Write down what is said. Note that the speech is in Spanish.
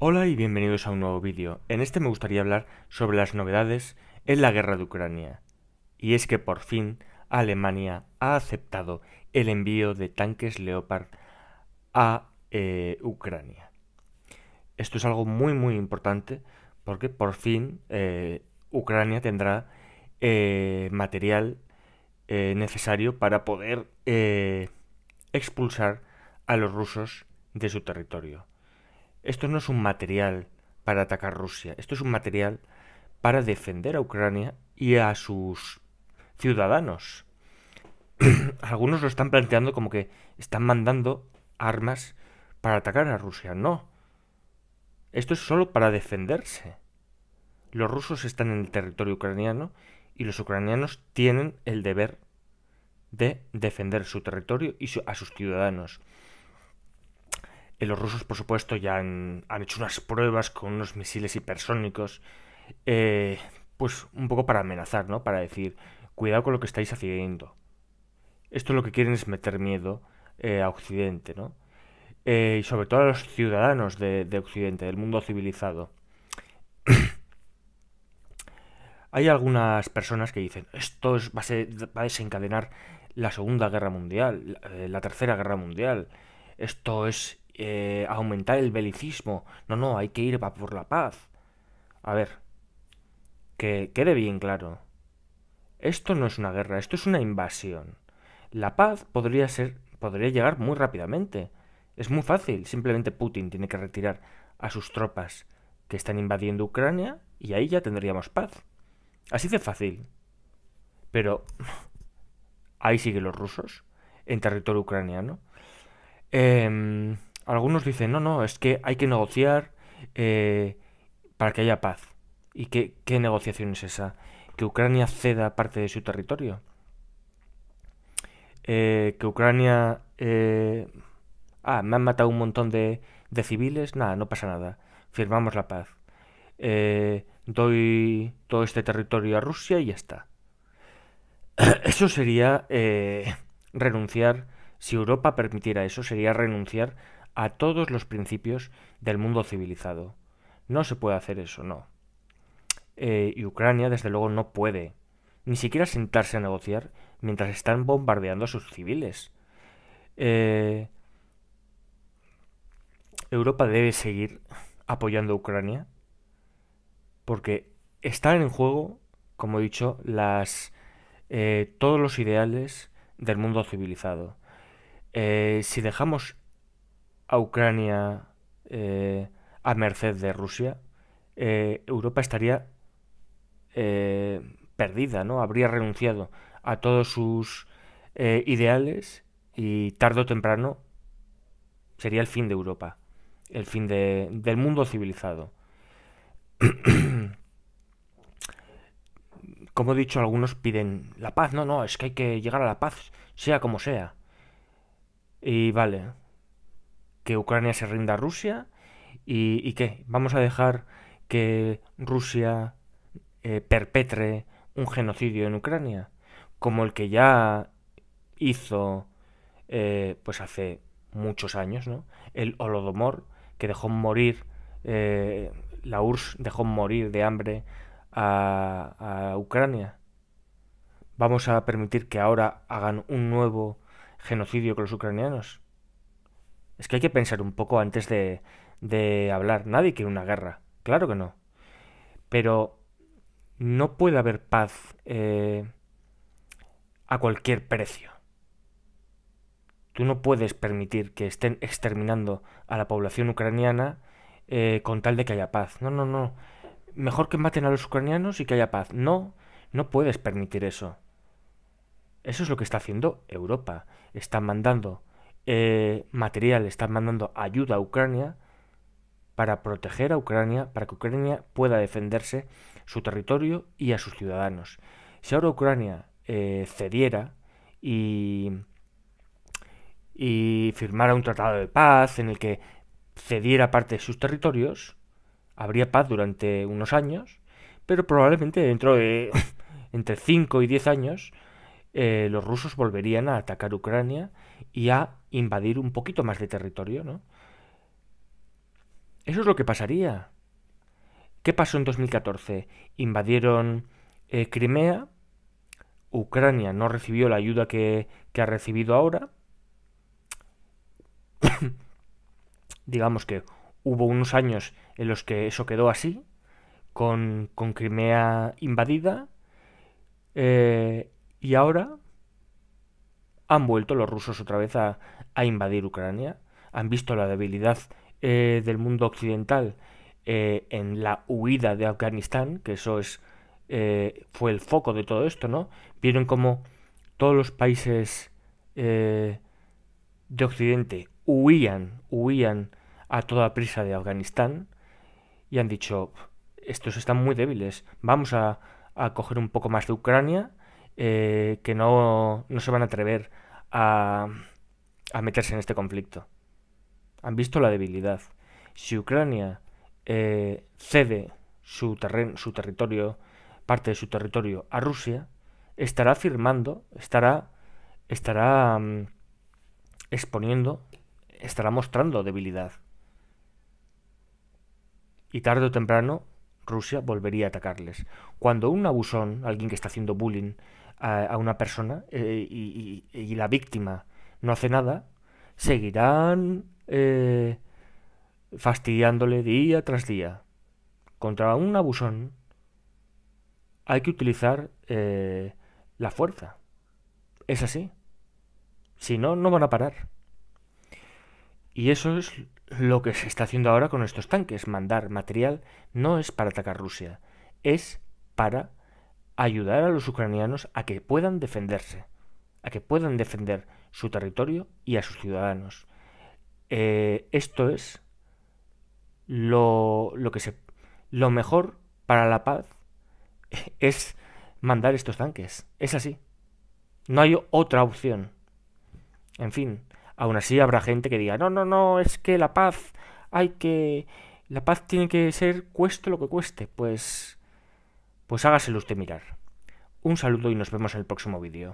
Hola y bienvenidos a un nuevo vídeo. En este me gustaría hablar sobre las novedades en la guerra de Ucrania. Y es que por fin Alemania ha aceptado el envío de tanques Leopard a eh, Ucrania. Esto es algo muy muy importante porque por fin eh, Ucrania tendrá eh, material necesario para poder expulsar a los rusos de su territorio. Esto no es un material para atacar Rusia, esto es un material para defender a Ucrania y a sus ciudadanos. Algunos lo están planteando como que están mandando armas para atacar a Rusia. No. Esto es solo para defenderse. Los rusos están en el territorio ucraniano y los ucranianos tienen el deber de defender su territorio y a sus ciudadanos los rusos, por supuesto, ya han, hecho unas pruebas con unos misiles hipersónicos, eh, pues un poco para amenazar, ¿no? Para decir, cuidado con lo que estáis haciendo. Esto lo que quieren es meter miedo eh, a Occidente, ¿no? Eh, y sobre todo a los ciudadanos de, Occidente, del mundo civilizado. Hay algunas personas que dicen, esto va, a desencadenar la Segunda Guerra Mundial, la Tercera Guerra Mundial, esto es eh, aumentar el belicismo. No, no, hay que ir por la paz. A ver, que quede bien claro. Esto no es una guerra, esto es una invasión. La paz podría ser podría llegar muy rápidamente. Es muy fácil, simplemente Putin tiene que retirar a sus tropas que están invadiendo Ucrania y ahí ya tendríamos paz. Así de fácil. Pero ahí siguen los rusos en territorio ucraniano. Eh, algunos dicen, no, no, es que hay que negociar eh, para que haya paz. ¿Y qué, negociación es esa? ¿Que Ucrania ceda parte de su territorio? Eh, ¿Que Ucrania... Eh, ah, me han matado un montón de, de civiles? Nada, no pasa nada. Firmamos la paz. doy todo este territorio a Rusia y ya está. Eso sería renunciar, si Europa permitiera eso, sería renunciar a todos los principios del mundo civilizado. No se puede hacer eso, no. Eh, y Ucrania, desde luego, no puede ni siquiera sentarse a negociar mientras están bombardeando a sus civiles. Eh, Europa debe seguir apoyando a Ucrania porque están en juego, como he dicho, las, eh, todos los ideales del mundo civilizado. si dejamos a Ucrania eh, a merced de Rusia, eh, Europa estaría eh, perdida, ¿no? Habría renunciado a todos sus ideales y tarde o temprano sería el fin de Europa, el fin del mundo civilizado. Como he dicho, algunos piden la paz. No, no, es que hay que llegar a la paz, sea como sea. Y vale, que Ucrania se rinda a Rusia y, que vamos a dejar que Rusia eh, perpetre un genocidio en Ucrania, como el que ya hizo eh, pues hace muchos años, ¿no? El Holodomor, que dejó morir, eh, la URSS dejó morir de hambre a Ucrania. ¿Vamos a permitir que ahora hagan un nuevo genocidio con los ucranianos? Es que hay que pensar un poco antes de, hablar. Nadie quiere una guerra, claro que no. Pero no puede haber paz eh, a cualquier precio. Tú no puedes permitir que estén exterminando a la población ucraniana eh, con tal de que haya paz. No, no, no. Mejor que maten a los ucranianos y que haya paz. No, no puedes permitir eso. Eso es lo que está haciendo Europa. Está mandando eh, material, están mandando ayuda a Ucrania para proteger a Ucrania, para que Ucrania pueda defenderse su territorio y a sus ciudadanos. Si ahora Ucrania eh, cediera y, y firmara un tratado de paz en el que cediera parte de sus territorios, habría paz durante unos años, pero probablemente dentro de entre 5 y 10 años eh, los rusos volverían a atacar Ucrania y a invadir un poquito más de territorio, ¿no? Eso es lo que pasaría. ¿Qué pasó en 2014? Invadieron eh, Crimea, Ucrania no recibió la ayuda que, ha recibido ahora. Digamos que hubo unos años en los que eso quedó así, con, Crimea invadida. Eh, y ahora han vuelto los rusos otra vez a, invadir Ucrania, han visto la debilidad eh, del mundo occidental eh, en la huida de Afganistán, que eso es eh, fue el foco de todo esto, ¿no? Vieron como todos los países de Occidente huían, huían a toda prisa de Afganistán y han dicho, estos están muy débiles, vamos a coger un poco más de Ucrania eh, que no, se van a atrever a, meterse en este conflicto. Han visto la debilidad. Si Ucrania eh, cede su, su territorio, parte de su territorio a Rusia, estará firmando, estará, estará mm, exponiendo, estará mostrando debilidad. Y tarde o temprano Rusia volvería a atacarles. Cuando un abusón, alguien que está haciendo bullying, a, una persona eh, y, la víctima no hace nada, seguirán eh, fastidiándole día tras día. Contra un abusón hay que utilizar eh, la fuerza. Es así. Si no, no van a parar. Y eso es lo que se está haciendo ahora con estos tanques. Mandar material no es para atacar Rusia, es para ayudar a los ucranianos a que puedan defenderse, a que puedan defender su territorio y a sus ciudadanos. Eh, esto es lo, lo, que se, lo mejor para la paz es mandar estos tanques. Es así. No hay otra opción. En fin, aún así habrá gente que diga, no, no, no, es que la paz hay que... La paz tiene que ser cueste lo que cueste. Pues pues hágaselo usted mirar. Un saludo y nos vemos en el próximo vídeo.